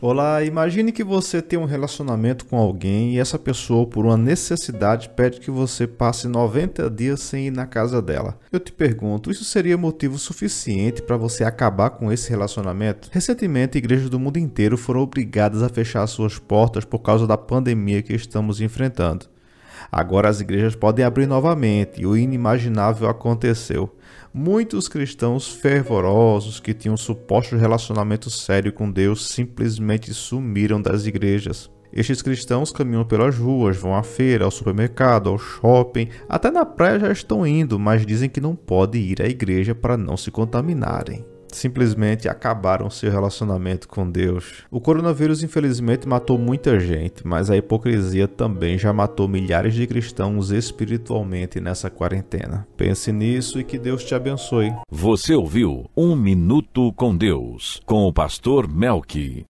Olá, imagine que você tem um relacionamento com alguém e essa pessoa, por uma necessidade, pede que você passe 90 dias sem ir na casa dela. Eu te pergunto, isso seria motivo suficiente para você acabar com esse relacionamento? Recentemente, igrejas do mundo inteiro foram obrigadas a fechar suas portas por causa da pandemia que estamos enfrentando. Agora as igrejas podem abrir novamente e o inimaginável aconteceu. Muitos cristãos fervorosos que tinham suposto relacionamento sério com Deus simplesmente sumiram das igrejas. Estes cristãos caminham pelas ruas, vão à feira, ao supermercado, ao shopping, até na praia já estão indo, mas dizem que não podem ir à igreja para não se contaminarem simplesmente acabaram seu relacionamento com Deus. O coronavírus infelizmente matou muita gente, mas a hipocrisia também já matou milhares de cristãos espiritualmente nessa quarentena. Pense nisso e que Deus te abençoe. Você ouviu Um Minuto com Deus, com o pastor Melqui.